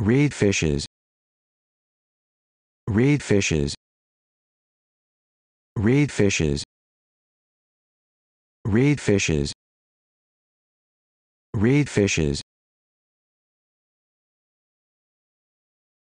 Reed fishes. Reed fishes. Reed fishes. Reed fishes. Reed fishes.